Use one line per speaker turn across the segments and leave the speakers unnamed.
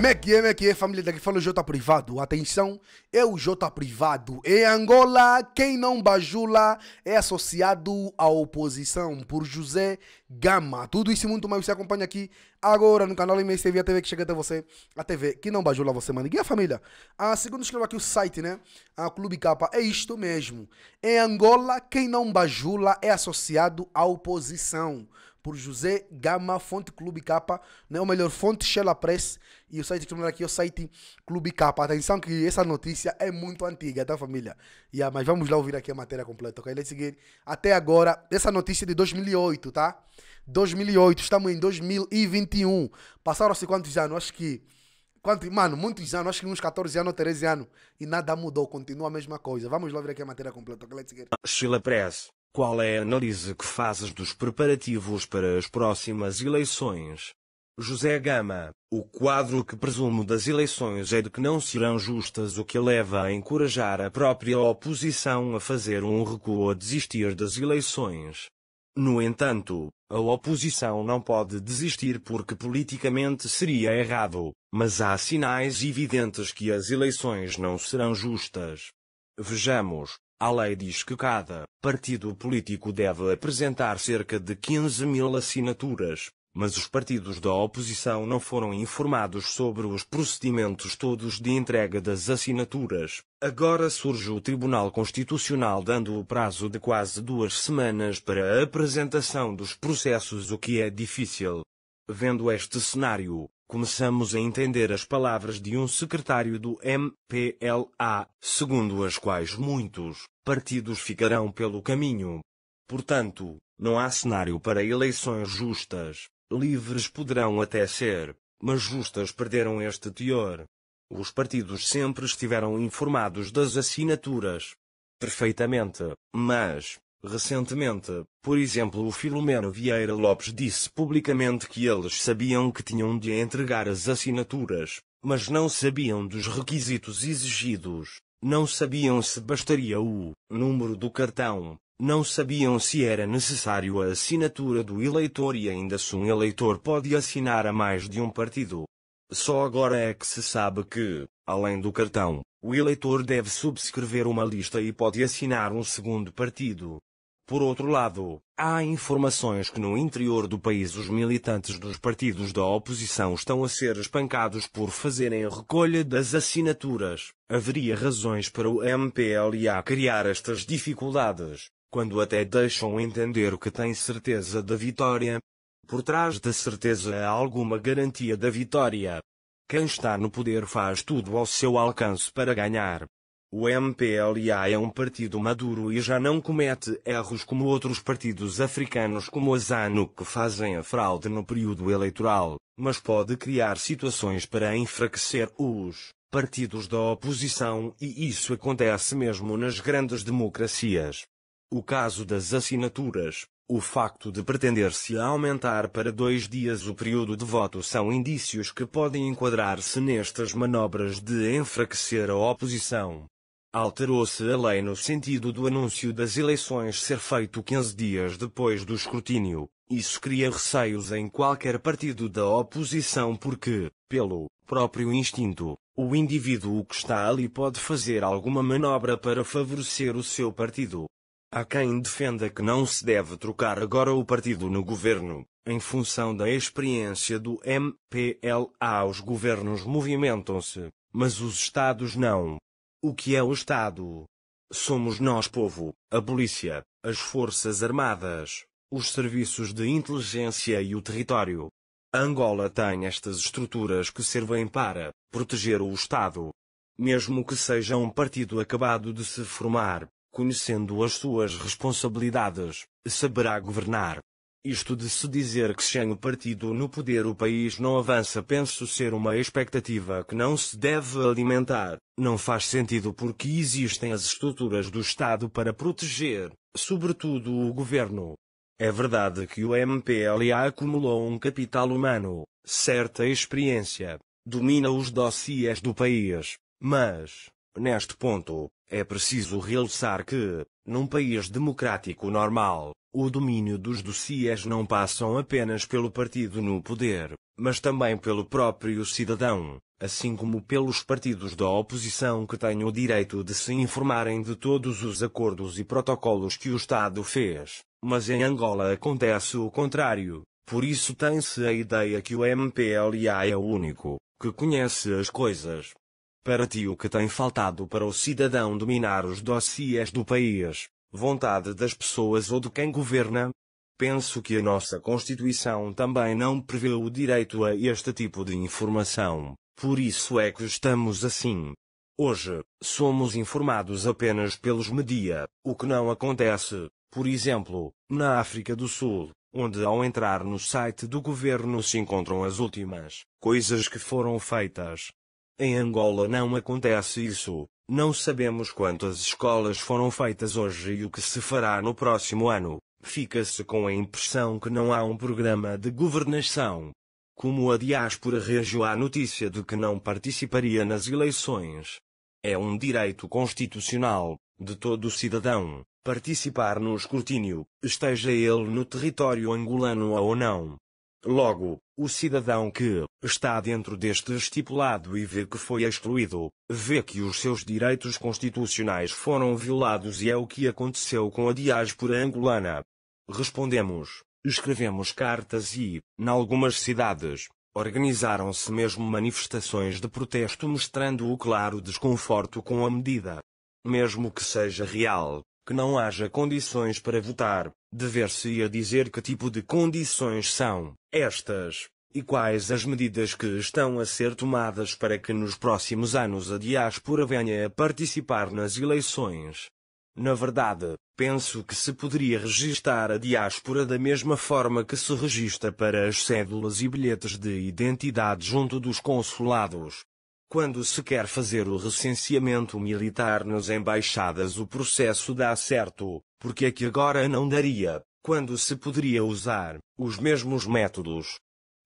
Meque, é, família daqui fala o Jota Privado. Atenção, é o Jota Privado. Em Angola, quem não bajula é associado à oposição por José Gama. Tudo isso e muito mais você acompanha aqui agora no canal MS TV, a TV que chega até você. A TV que não bajula você, mano. E a família? Ah, segundo escreva aqui o site, né? A ah, Clube Capa. É isto mesmo. Em Angola, quem não bajula é associado à oposição por José Gama Fonte Clube K, né? ou melhor, Fonte Shella Press, e o site que aqui é o site Clube K. Atenção que essa notícia é muito antiga, tá família? Yeah, mas vamos lá ouvir aqui a matéria completa, ok? Let's seguir. Até agora, essa notícia é de 2008, tá? 2008, estamos em 2021. Passaram-se assim quantos anos? Acho que Quanto, mano, muitos anos, acho que uns 14 anos, 13 anos, e nada mudou, continua a mesma coisa. Vamos lá ver aqui a matéria completa.
Sheila Press, qual é a análise que fazes dos preparativos para as próximas eleições? José Gama, o quadro que presumo das eleições é de que não serão justas, o que leva a encorajar a própria oposição a fazer um recuo ou desistir das eleições. No entanto, a oposição não pode desistir porque politicamente seria errado, mas há sinais evidentes que as eleições não serão justas. Vejamos, a lei diz que cada partido político deve apresentar cerca de 15 mil assinaturas, mas os partidos da oposição não foram informados sobre os procedimentos todos de entrega das assinaturas. Agora surge o Tribunal Constitucional dando o prazo de quase duas semanas para a apresentação dos processos, o que é difícil. Vendo este cenário, começamos a entender as palavras de um secretário do MPLA, segundo as quais muitos partidos ficarão pelo caminho. Portanto, não há cenário para eleições justas, livres poderão até ser, mas justas perderam este teor. Os partidos sempre estiveram informados das assinaturas. Perfeitamente, mas, Recentemente, por exemplo, o Filomeno Vieira Lopes disse publicamente que eles sabiam que tinham de entregar as assinaturas, mas não sabiam dos requisitos exigidos, não sabiam se bastaria o número do cartão, não sabiam se era necessário a assinatura do eleitor e ainda se um eleitor pode assinar a mais de um partido. Só agora é que se sabe que, além do cartão, o eleitor deve subscrever uma lista e pode assinar um segundo partido. Por outro lado, há informações que no interior do país os militantes dos partidos da oposição estão a ser espancados por fazerem a recolha das assinaturas. Haveria razões para o MPLA criar estas dificuldades, quando até deixam entender que têm certeza da vitória. Por trás da certeza há alguma garantia da vitória. Quem está no poder faz tudo ao seu alcance para ganhar. O MPLA é um partido maduro e já não comete erros como outros partidos africanos como a ZANU que fazem a fraude no período eleitoral, mas pode criar situações para enfraquecer os partidos da oposição e isso acontece mesmo nas grandes democracias. O caso das assinaturas, o facto de pretender-se aumentar para dois dias o período de voto são indícios que podem enquadrar-se nestas manobras de enfraquecer a oposição. Alterou-se a lei no sentido do anúncio das eleições ser feito 15 dias depois do escrutínio. Isso cria receios em qualquer partido da oposição porque, pelo próprio instinto, o indivíduo que está ali pode fazer alguma manobra para favorecer o seu partido. Há quem defenda que não se deve trocar agora o partido no governo, em função da experiência do MPLA os governos movimentam-se, mas os Estados não. O que é o Estado? Somos nós, povo, a polícia, as forças armadas, os serviços de inteligência e o território. Angola tem estas estruturas que servem para proteger o Estado. Mesmo que seja um partido acabado de se formar, conhecendo as suas responsabilidades, saberá governar, isto de se dizer que sem o partido no poder o país não avança penso ser uma expectativa que não se deve alimentar. Não faz sentido porque existem as estruturas do Estado para proteger, sobretudo o governo. É verdade que o MPLA acumulou um capital humano, certa experiência, domina os dossiers do país, mas, neste ponto, é preciso realçar que, num país democrático normal, o domínio dos dossiês não passam apenas pelo partido no poder, mas também pelo próprio cidadão, assim como pelos partidos da oposição que têm o direito de se informarem de todos os acordos e protocolos que o Estado fez. Mas em Angola acontece o contrário. Por isso tem-se a ideia que o MPLA é o único que conhece as coisas. Para ti o que tem faltado para o cidadão dominar os dossiês do país vontade das pessoas ou de quem governa. Penso que a nossa Constituição também não prevê o direito a este tipo de informação, por isso é que estamos assim. Hoje, somos informados apenas pelos media, o que não acontece, por exemplo, na África do Sul, onde ao entrar no site do governo se encontram as últimas coisas que foram feitas. Em Angola não acontece isso, não sabemos quantas escolas foram feitas hoje e o que se fará no próximo ano. Fica-se com a impressão que não há um programa de governação. Como a diáspora reagiu à notícia de que não participaria nas eleições? É um direito constitucional, de todo cidadão, participar no escrutínio, esteja ele no território angolano ou não. Logo, o cidadão que está dentro deste estipulado e vê que foi excluído, vê que os seus direitos constitucionais foram violados e é o que aconteceu com a diáspora angolana. Respondemos, escrevemos cartas e, em algumas cidades, organizaram-se mesmo manifestações de protesto mostrando o claro desconforto com a medida. Mesmo que seja real, que não haja condições para votar, dever-se-ia dizer que tipo de condições são estas, e quais as medidas que estão a ser tomadas para que nos próximos anos a diáspora venha a participar nas eleições. Na verdade, penso que se poderia registar a diáspora da mesma forma que se registra para as cédulas e bilhetes de identidade junto dos consulados, quando se quer fazer o recenseamento militar nas embaixadas o processo dá certo, porque é que agora não daria, quando se poderia usar, os mesmos métodos.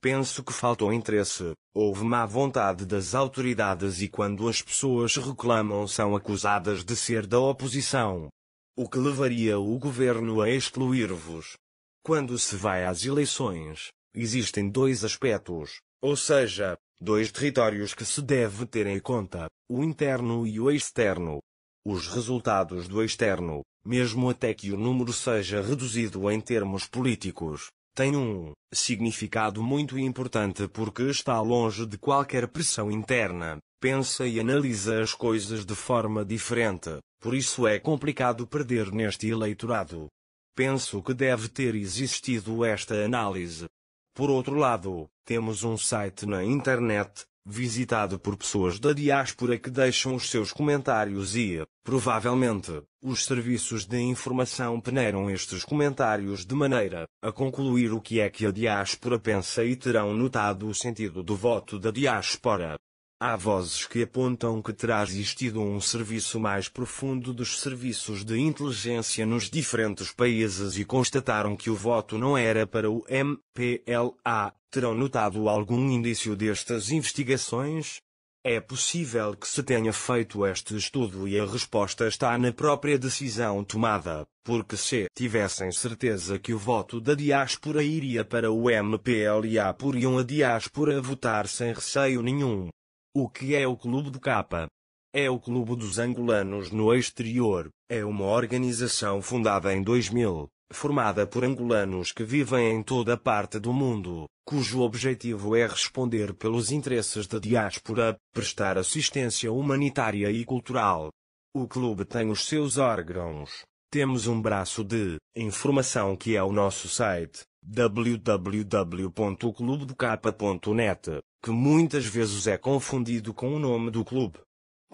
Penso que faltou interesse, houve má vontade das autoridades e quando as pessoas reclamam são acusadas de ser da oposição. O que levaria o governo a excluir-vos. Quando se vai às eleições, existem dois aspectos, ou seja, dois territórios que se deve ter em conta, o interno e o externo. Os resultados do externo, mesmo até que o número seja reduzido em termos políticos, tem um significado muito importante porque está longe de qualquer pressão interna, pensa e analisa as coisas de forma diferente, por isso é complicado perder neste eleitorado. Penso que deve ter existido esta análise, por outro lado, temos um site na internet, visitado por pessoas da diáspora que deixam os seus comentários e, provavelmente, os serviços de informação peneiram estes comentários de maneira a concluir o que é que a diáspora pensa e terão notado o sentido do voto da diáspora. Há vozes que apontam que terá existido um serviço mais profundo dos serviços de inteligência nos diferentes países e constataram que o voto não era para o MPLA. Terão notado algum indício destas investigações? É possível que se tenha feito este estudo e a resposta está na própria decisão tomada, porque se tivessem certeza que o voto da diáspora iria para o MPLA, poriam a diáspora votar sem receio nenhum, o que é o Clube do Capa? É o Clube dos Angolanos no Exterior. É uma organização fundada em 2000, formada por angolanos que vivem em toda parte do mundo, cujo objetivo é responder pelos interesses da diáspora, prestar assistência humanitária e cultural. O clube tem os seus órgãos. Temos um braço de informação que é o nosso site, www.clubedocapa.net, que muitas vezes é confundido com o nome do clube.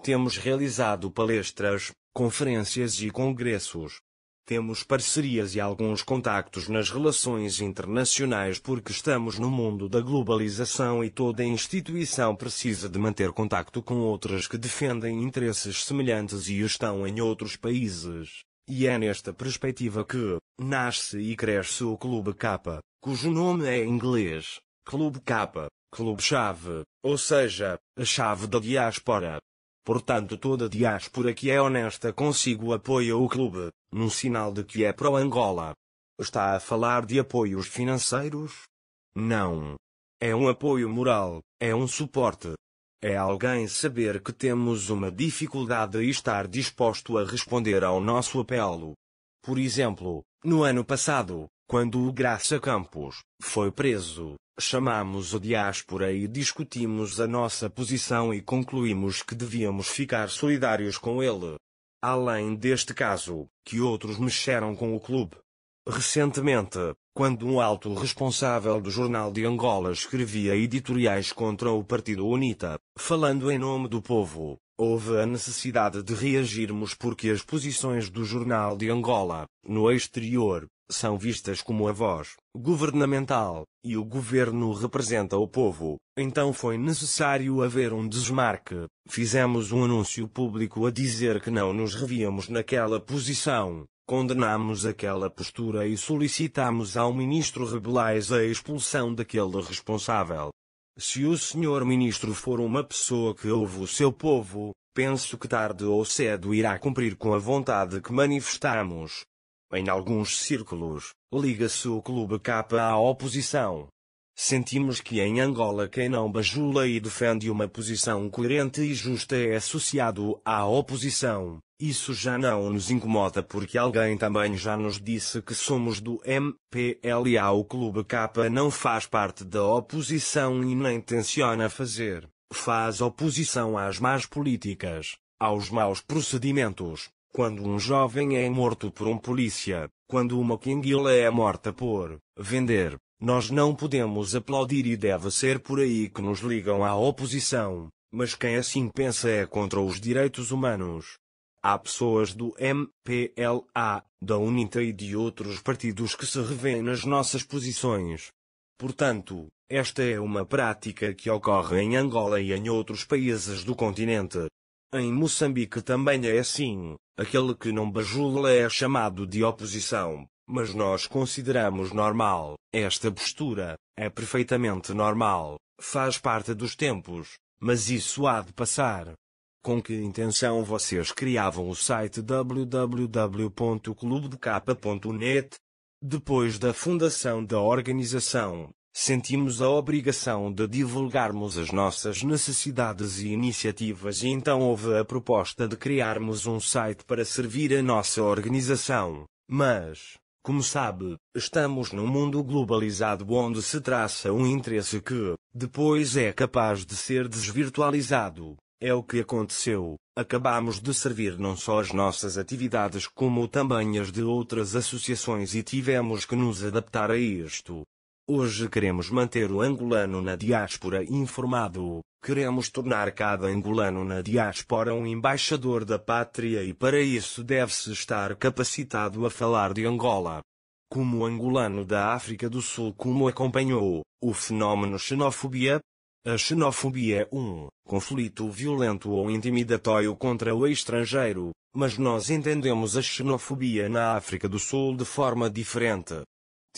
Temos realizado palestras, conferências e congressos. Temos parcerias e alguns contactos nas relações internacionais porque estamos no mundo da globalização e toda instituição precisa de manter contacto com outras que defendem interesses semelhantes e estão em outros países. E é nesta perspectiva que nasce e cresce o Clube K, cujo nome é em inglês Clube K, Clube-chave, ou seja, a chave da diáspora. Portanto, toda diáspora que é honesta consigo apoia o clube, num sinal de que é pró-Angola. Está a falar de apoios financeiros? Não. É um apoio moral, é um suporte, é alguém saber que temos uma dificuldade e estar disposto a responder ao nosso apelo. Por exemplo, no ano passado, quando o Graça Campos foi preso, chamamos o diáspora e discutimos a nossa posição e concluímos que devíamos ficar solidários com ele. Além deste caso, que outros mexeram com o clube, Recentemente, quando um alto responsável do Jornal de Angola escrevia editoriais contra o Partido UNITA, falando em nome do povo, houve a necessidade de reagirmos porque as posições do Jornal de Angola, no exterior, são vistas como a voz governamental, e o governo representa o povo, então foi necessário haver um desmarque. Fizemos um anúncio público a dizer que não nos revíamos naquela posição, Condenamos aquela postura e solicitamos ao ministro Rebelais a expulsão daquele responsável. Se o senhor ministro for uma pessoa que ouve o seu povo, penso que tarde ou cedo irá cumprir com a vontade que manifestamos. Em alguns círculos, liga-se o clube K à oposição. Sentimos que em Angola quem não bajula e defende uma posição coerente e justa é associado à oposição. Isso já não nos incomoda porque alguém também já nos disse que somos do MPLA. O Clube K não faz parte da oposição e nem tenciona fazer. Faz oposição às más políticas, aos maus procedimentos. Quando um jovem é morto por um polícia, quando uma quinguila é morta por vender, nós não podemos aplaudir e deve ser por aí que nos ligam à oposição, mas quem assim pensa é contra os direitos humanos. Há pessoas do MPLA, da UNITA e de outros partidos que se revêem nas nossas posições. Portanto, esta é uma prática que ocorre em Angola e em outros países do continente. Em Moçambique também é assim, aquele que não bajula é chamado de oposição, mas nós consideramos normal. Esta postura é perfeitamente normal, faz parte dos tempos, mas isso há de passar. Com que intenção vocês criavam o site www.clubdek.net? Depois da fundação da organização, sentimos a obrigação de divulgarmos as nossas necessidades e iniciativas e então houve a proposta de criarmos um site para servir a nossa organização. Mas, como sabe, estamos num mundo globalizado onde se traça um interesse que, depois é capaz de ser desvirtualizado. É o que aconteceu. Acabamos de servir não só as nossas atividades como também as de outras associações e tivemos que nos adaptar a isto. Hoje queremos manter o angolano na diáspora informado. Queremos tornar cada angolano na diáspora um embaixador da pátria e para isso deve-se estar capacitado a falar de Angola. Como angolano da África do Sul, como acompanhou o fenómeno xenofobia? A xenofobia é um conflito violento ou intimidatório contra o estrangeiro, mas nós entendemos a xenofobia na África do Sul de forma diferente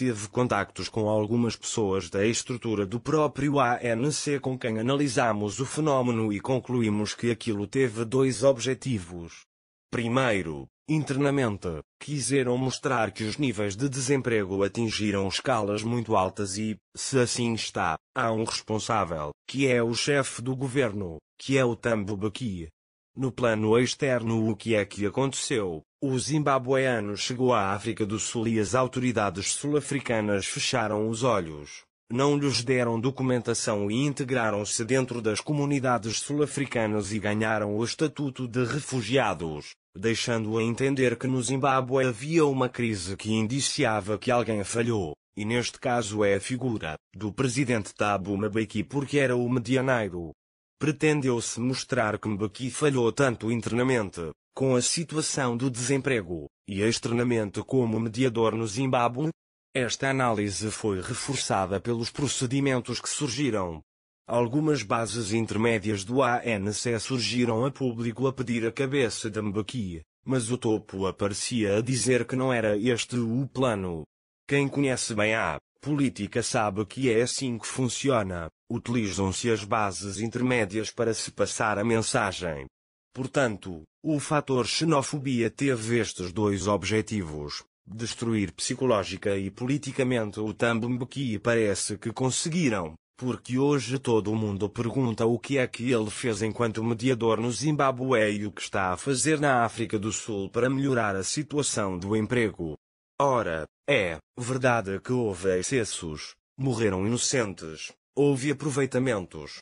teve contactos com algumas pessoas da estrutura do próprio ANC com quem analisamos o fenómeno e concluímos que aquilo teve dois objetivos. Primeiro, internamente, quiseram mostrar que os níveis de desemprego atingiram escalas muito altas e, se assim está, há um responsável, que é o chefe do governo, que é o Tambo Baqui. No plano externo o que é que aconteceu? O zimbabueano chegou à África do Sul e as autoridades sul-africanas fecharam os olhos. Não lhes deram documentação e integraram-se dentro das comunidades sul-africanas e ganharam o estatuto de refugiados, deixando a entender que no Zimbábue havia uma crise que indiciava que alguém falhou, e neste caso é a figura do presidente Thabo Mbeki porque era o medianeiro pretendeu-se mostrar que Mbeki falhou tanto internamente, com a situação do desemprego e externamente como mediador no Zimbábue? Esta análise foi reforçada pelos procedimentos que surgiram. Algumas bases intermédias do ANC surgiram a público a pedir a cabeça de Mbaki, mas o topo aparecia a dizer que não era este o plano. Quem conhece bem a política sabe que é assim que funciona. Utilizam-se as bases intermédias para se passar a mensagem, Portanto, o fator xenofobia teve estes dois objetivos: destruir psicológica e politicamente o Tambembequi e parece que conseguiram, porque hoje todo o mundo pergunta o que é que ele fez enquanto mediador no Zimbabue e o que está a fazer na África do Sul para melhorar a situação do emprego. Ora, é verdade que houve excessos, morreram inocentes, houve aproveitamentos.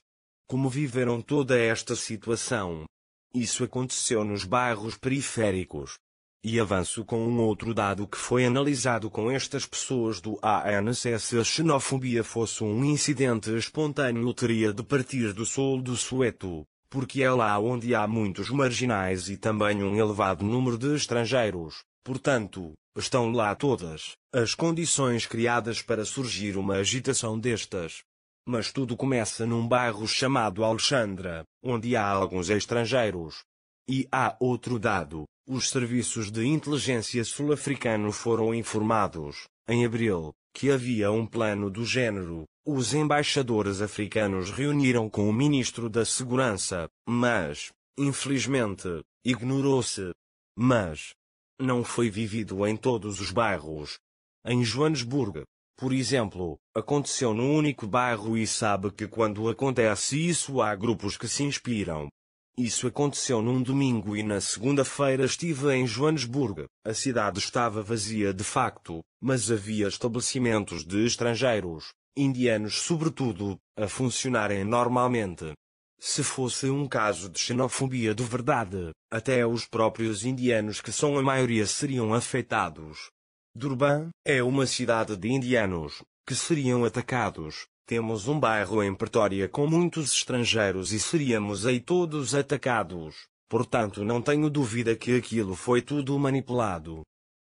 Como viveram toda esta situação, isso aconteceu nos bairros periféricos. E avanço com um outro dado que foi analisado com estas pessoas do ANC. Se a xenofobia fosse um incidente espontâneo, teria de partir do sul do Sueto, porque é lá onde há muitos marginais e também um elevado número de estrangeiros. Portanto, estão lá todas as condições criadas para surgir uma agitação destas. Mas tudo começa num bairro chamado Alexandra, onde há alguns estrangeiros. E há outro dado: os serviços de inteligência sul-africano foram informados, em abril, que havia um plano do género. Os embaixadores africanos reuniram com o ministro da Segurança, mas, infelizmente, ignorou-se. Mas, não foi vivido em todos os bairros. Em Joanesburgo, por exemplo, aconteceu num único bairro e sabe que quando acontece isso há grupos que se inspiram. Isso aconteceu num domingo e na segunda-feira estive em Joanesburgo. A cidade estava vazia de facto, mas havia estabelecimentos de estrangeiros, indianos sobretudo, a funcionarem normalmente. Se fosse um caso de xenofobia de verdade, até os próprios indianos que são a maioria seriam afetados. Durban é uma cidade de indianos que seriam atacados. Temos um bairro em Pretória com muitos estrangeiros e seríamos aí todos atacados. Portanto, não tenho dúvida que aquilo foi tudo manipulado.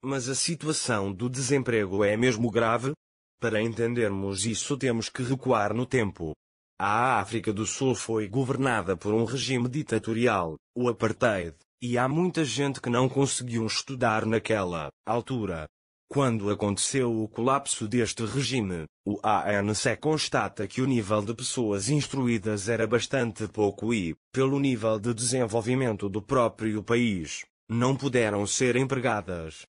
Mas a situação do desemprego é mesmo grave? Para entendermos isso, temos que recuar no tempo. A África do Sul foi governada por um regime ditatorial, o apartheid, e há muita gente que não conseguiu estudar naquela altura, quando aconteceu o colapso deste regime, o ANC constata que o nível de pessoas instruídas era bastante pouco e, pelo nível de desenvolvimento do próprio país, não puderam ser empregadas.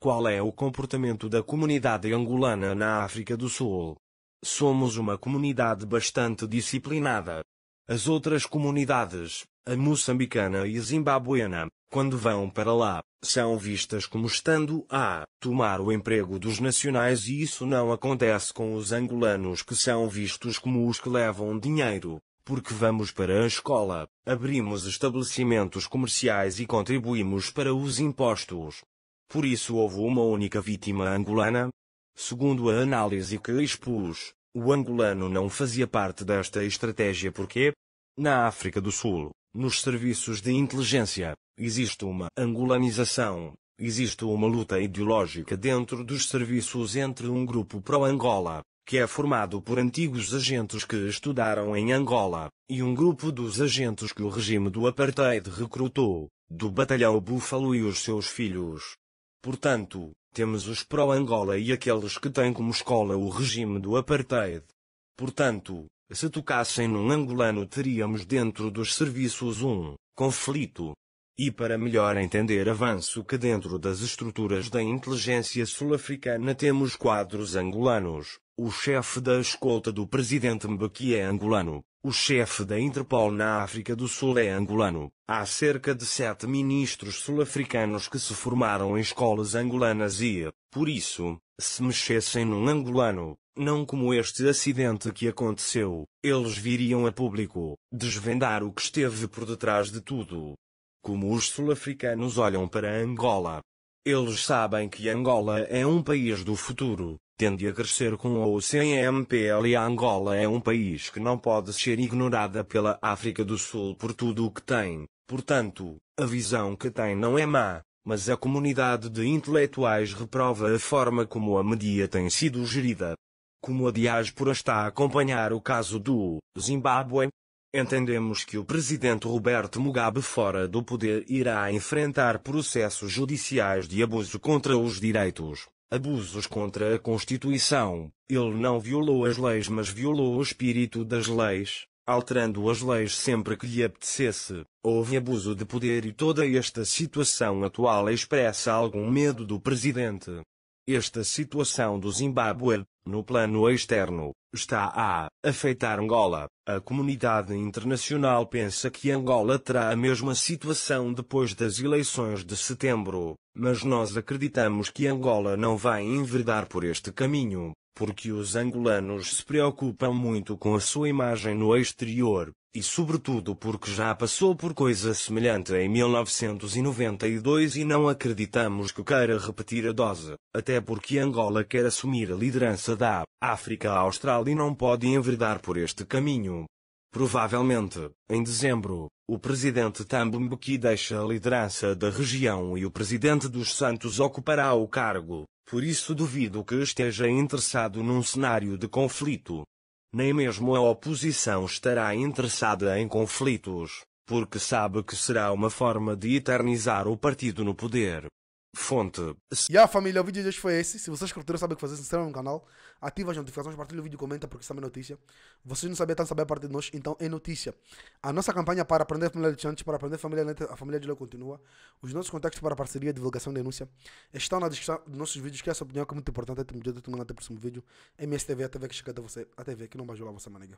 Qual é o comportamento da comunidade angolana na África do Sul? Somos uma comunidade bastante disciplinada. As outras comunidades, a moçambicana e a zimbabuena, quando vão para lá, são vistas como estando a tomar o emprego dos nacionais e isso não acontece com os angolanos que são vistos como os que levam dinheiro, porque vamos para a escola, abrimos estabelecimentos comerciais e contribuímos para os impostos. Por isso houve uma única vítima angolana. Segundo a análise que expus, o angolano não fazia parte desta estratégia porque, na África do Sul, nos serviços de inteligência, existe uma angolanização, existe uma luta ideológica dentro dos serviços entre um grupo pró-Angola, que é formado por antigos agentes que estudaram em Angola, e um grupo dos agentes que o regime do apartheid recrutou, do batalhão Búfalo e os seus filhos. Portanto, temos os pró-Angola e aqueles que têm como escola o regime do apartheid. Portanto, se tocassem num angolano, teríamos dentro dos serviços um conflito. E para melhor entender avanço que dentro das estruturas da inteligência sul-africana temos quadros angolanos, o chefe da escolta do presidente Mbeki é angolano, o chefe da Interpol na África do Sul é angolano, há cerca de sete ministros sul-africanos que se formaram em escolas angolanas e, por isso, se mexessem num angolano, não como este acidente que aconteceu, eles viriam a público, desvendar o que esteve por detrás de tudo. Como os sul-africanos olham para Angola. Eles sabem que Angola é um país do futuro, tende a crescer com o CMPL e Angola é um país que não pode ser ignorada pela África do Sul por tudo o que tem. Portanto, a visão que tem não é má, mas a comunidade de intelectuais reprova a forma como a mídia tem sido gerida, como a diáspora está a acompanhar o caso do Zimbábue, entendemos que o presidente Roberto Mugabe fora do poder irá enfrentar processos judiciais de abuso contra os direitos, abusos contra a Constituição. Ele não violou as leis, mas violou o espírito das leis, alterando as leis sempre que lhe apetecesse. Houve abuso de poder e toda esta situação atual expressa algum medo do presidente. Esta situação do Zimbábue no plano externo, está a afetar Angola. A comunidade internacional pensa que Angola terá a mesma situação depois das eleições de setembro, mas nós acreditamos que Angola não vai enverdar por este caminho, porque os angolanos se preocupam muito com a sua imagem no exterior. E sobretudo porque já passou por coisa semelhante em 1992 e não acreditamos que queira repetir a dose, até porque Angola quer assumir a liderança da África Austral e não pode enverdar por este caminho. Provavelmente, em dezembro, o presidente Thabo Mbeki deixa a liderança da região e o presidente dos Santos ocupará o cargo, por isso duvido que esteja interessado num cenário de conflito. Nem mesmo a oposição estará interessada em conflitos, porque sabe que será uma forma de eternizar o partido no poder. Fonte.
E yeah, a família, o vídeo de hoje foi esse. Se vocês curtiram, sabem o que fazer, se inscrevam no canal, ativa as notificações, partilha o vídeo, comenta, porque isso também é notícia. Vocês não sabiam tanto saber a parte de nós, então é notícia. A nossa campanha para aprender a família de Chantes, para aprender a família, a família de Leu continua. Os nossos contextos para parceria, divulgação e denúncia estão na descrição dos nossos vídeos, que é a sua opinião, que é muito importante. Até até o próximo vídeo. MSTV, a TV que chega até você, a TV que não vai jogar você, maniga.